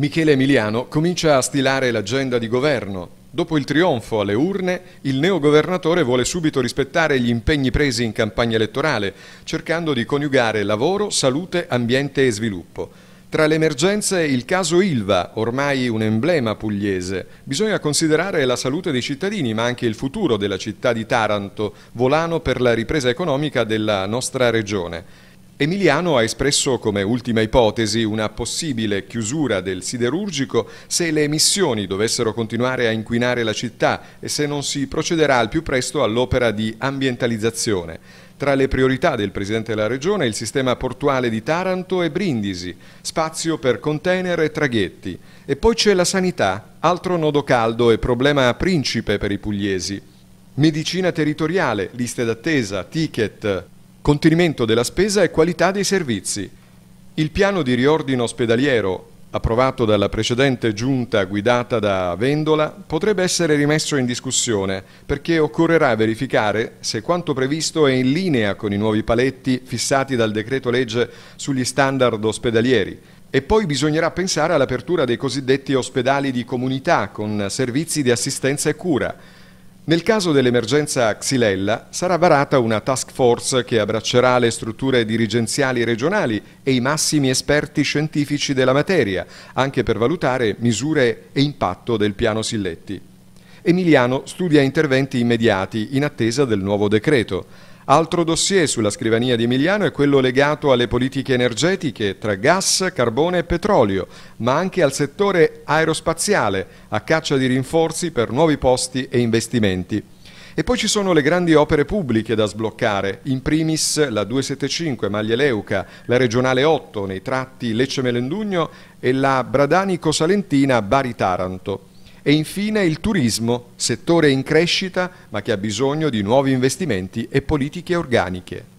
Michele Emiliano comincia a stilare l'agenda di governo. Dopo il trionfo alle urne, il neogovernatore vuole subito rispettare gli impegni presi in campagna elettorale, cercando di coniugare lavoro, salute, ambiente e sviluppo. Tra le emergenze il caso Ilva, ormai un emblema pugliese. Bisogna considerare la salute dei cittadini, ma anche il futuro della città di Taranto, volano per la ripresa economica della nostra regione. Emiliano ha espresso come ultima ipotesi una possibile chiusura del siderurgico se le emissioni dovessero continuare a inquinare la città e se non si procederà al più presto all'opera di ambientalizzazione. Tra le priorità del Presidente della Regione il sistema portuale di Taranto e Brindisi, spazio per container e traghetti. E poi c'è la sanità, altro nodo caldo e problema principe per i pugliesi. Medicina territoriale, liste d'attesa, ticket, contenimento della spesa e qualità dei servizi. Il piano di riordino ospedaliero, approvato dalla precedente giunta guidata da Vendola, potrebbe essere rimesso in discussione perché occorrerà verificare se quanto previsto è in linea con i nuovi paletti fissati dal decreto legge sugli standard ospedalieri. E poi bisognerà pensare all'apertura dei cosiddetti ospedali di comunità con servizi di assistenza e cura nel caso dell'emergenza Xylella sarà varata una task force che abbraccerà le strutture dirigenziali regionali e i massimi esperti scientifici della materia, anche per valutare misure e impatto del piano Silletti. Emiliano studia interventi immediati in attesa del nuovo decreto. Altro dossier sulla scrivania di Emiliano è quello legato alle politiche energetiche tra gas, carbone e petrolio, ma anche al settore aerospaziale, a caccia di rinforzi per nuovi posti e investimenti. E poi ci sono le grandi opere pubbliche da sbloccare, in primis la 275 Maglia Leuca, la regionale 8 nei tratti Lecce-Melendugno e la Bradanico-Salentina Bari-Taranto. E infine il turismo, settore in crescita ma che ha bisogno di nuovi investimenti e politiche organiche.